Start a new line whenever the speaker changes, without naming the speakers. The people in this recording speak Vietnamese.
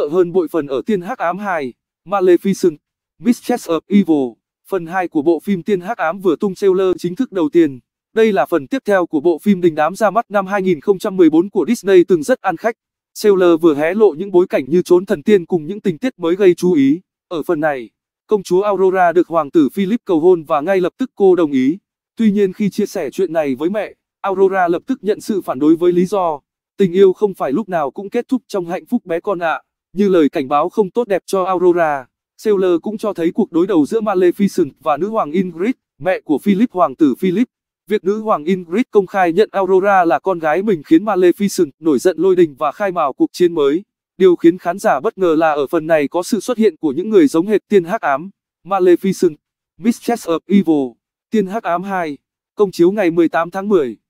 sợ hơn bội phần ở Tiên Hắc Ám 2, Maleficent, Mistress of Evil. Phần 2 của bộ phim Tiên Hắc Ám vừa tung trailer chính thức đầu tiên. Đây là phần tiếp theo của bộ phim đình đám ra mắt năm 2014 của Disney từng rất ăn khách. Trailer vừa hé lộ những bối cảnh như trốn thần tiên cùng những tình tiết mới gây chú ý. Ở phần này, công chúa Aurora được hoàng tử Philip cầu hôn và ngay lập tức cô đồng ý. Tuy nhiên khi chia sẻ chuyện này với mẹ, Aurora lập tức nhận sự phản đối với lý do tình yêu không phải lúc nào cũng kết thúc trong hạnh phúc bé con ạ. À. Như lời cảnh báo không tốt đẹp cho Aurora, Sailor cũng cho thấy cuộc đối đầu giữa Maleficent và nữ hoàng Ingrid, mẹ của Philip hoàng tử Philip. Việc nữ hoàng Ingrid công khai nhận Aurora là con gái mình khiến Maleficent nổi giận lôi đình và khai mào cuộc chiến mới. Điều khiến khán giả bất ngờ là ở phần này có sự xuất hiện của những người giống hệt tiên hắc ám, Maleficent, Mistress of Evil, tiên hắc ám 2, công chiếu ngày 18
tháng 10.